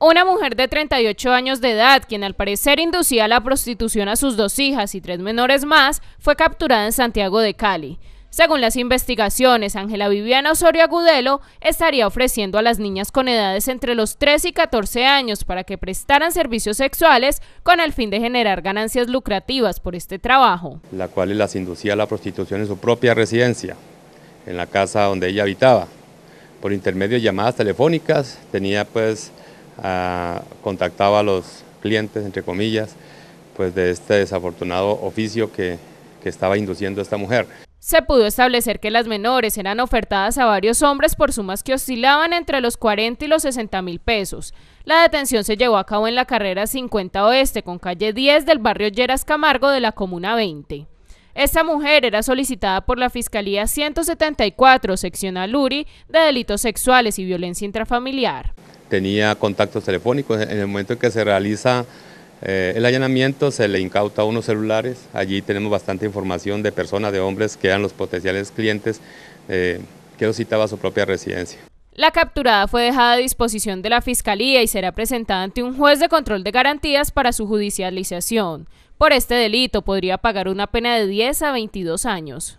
Una mujer de 38 años de edad, quien al parecer inducía a la prostitución a sus dos hijas y tres menores más, fue capturada en Santiago de Cali. Según las investigaciones, Ángela Viviana Osorio Agudelo estaría ofreciendo a las niñas con edades entre los 3 y 14 años para que prestaran servicios sexuales con el fin de generar ganancias lucrativas por este trabajo. La cual las inducía a la prostitución en su propia residencia, en la casa donde ella habitaba. Por intermedio de llamadas telefónicas, tenía pues contactaba a los clientes, entre comillas, pues de este desafortunado oficio que, estaba induciendo esta mujer. Se pudo establecer que las menores eran ofertadas a varios hombres por sumas que oscilaban entre los 40 y los 60 mil pesos. La detención se llevó a cabo en la carrera 50 Oeste con calle 10 del barrio Lleras Camargo de la Comuna 20. Esta mujer era solicitada por la Fiscalía 174, seccional URI, de delitos sexuales y violencia intrafamiliar tenía contactos telefónicos. En el momento en que se realiza eh, el allanamiento se le incauta unos celulares, allí tenemos bastante información de personas, de hombres que eran los potenciales clientes eh, que los citaba su propia residencia. La capturada fue dejada a disposición de la Fiscalía y será presentada ante un juez de control de garantías para su judicialización. Por este delito podría pagar una pena de 10 a 22 años.